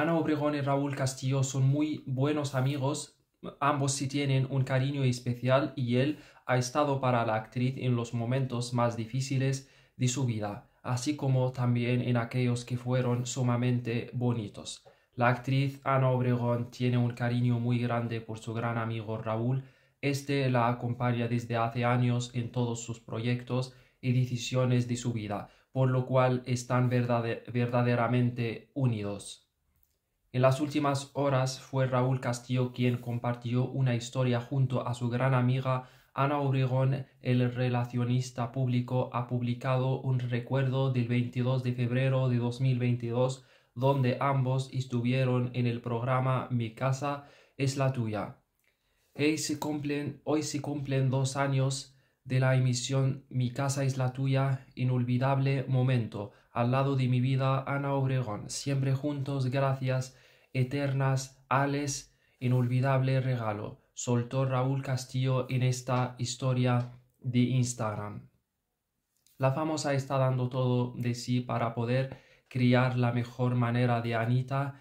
Ana Obregón y Raúl Castillo son muy buenos amigos, ambos sí tienen un cariño especial y él ha estado para la actriz en los momentos más difíciles de su vida, así como también en aquellos que fueron sumamente bonitos. La actriz Ana Obregón tiene un cariño muy grande por su gran amigo Raúl, este la acompaña desde hace años en todos sus proyectos y decisiones de su vida, por lo cual están verdaderamente unidos. En las últimas horas fue Raúl Castillo quien compartió una historia junto a su gran amiga Ana Obregón, el relacionista público, ha publicado un recuerdo del 22 de febrero de 2022 donde ambos estuvieron en el programa Mi casa es la tuya. Hoy se cumplen, hoy se cumplen dos años de la emisión Mi casa es la tuya, inolvidable momento, al lado de mi vida Ana Obregón, siempre juntos, gracias eternas, ales, inolvidable regalo, soltó Raúl Castillo en esta historia de Instagram. La famosa está dando todo de sí para poder criar la mejor manera de Anita